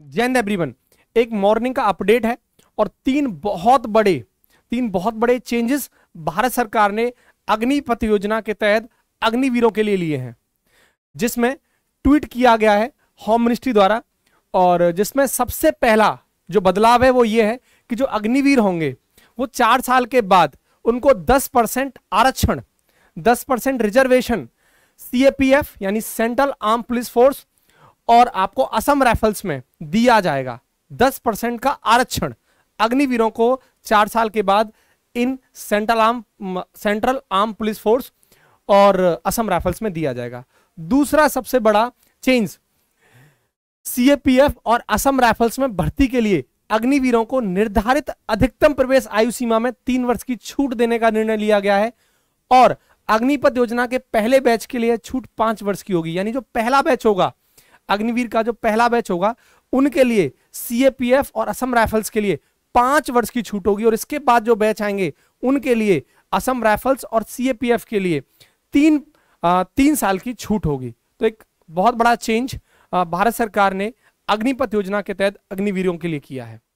Jain everyone एक morning का update है और तीन बहुत बड़े तीन बहुत बड़े चेंजेस भारत सरकार ने अग्निपथ योजना के तहत अग्निवीरों के लिए लिए हैं जिसमें ट्वीट किया गया है होम मिनिस्ट्री द्वारा और जिसमें सबसे पहला जो बदलाव है वो ये है कि जो अग्निवीर होंगे वो चार साल के बाद उनको 10 परसेंट आरक्षण 10 परसेंट रिजर्वेशन सी यानी सेंट्रल आर्म पुलिस फोर्स और आपको असम राइफल्स में दिया जाएगा दस परसेंट का आरक्षण अग्निवीरों को चार साल के बाद इन central arm central arm police force और असम राइफल्स में दिया जाएगा दूसरा सबसे बड़ा चेंज सीएपीएफ और असम राइफल्स में भर्ती के लिए अग्निवीरों को निर्धारित अधिकतम प्रवेश आयु सीमा में तीन वर्ष की छूट देने का निर्णय लिया गया है और अग्निपथ योजना के पहले बैच के लिए छूट पांच वर्ष की होगी यानी जो पहला बैच होगा अग्निवीर का जो पहला बैच होगा उनके लिए सीएपीएफ और असम राइफल्स के लिए पांच वर्ष की छूट होगी और इसके बाद जो बैच आएंगे उनके लिए असम राइफल्स और सीएपीएफ के लिए तीन आ, तीन साल की छूट होगी तो एक बहुत बड़ा चेंज भारत सरकार ने अग्निपथ योजना के तहत अग्निवीरों के लिए किया है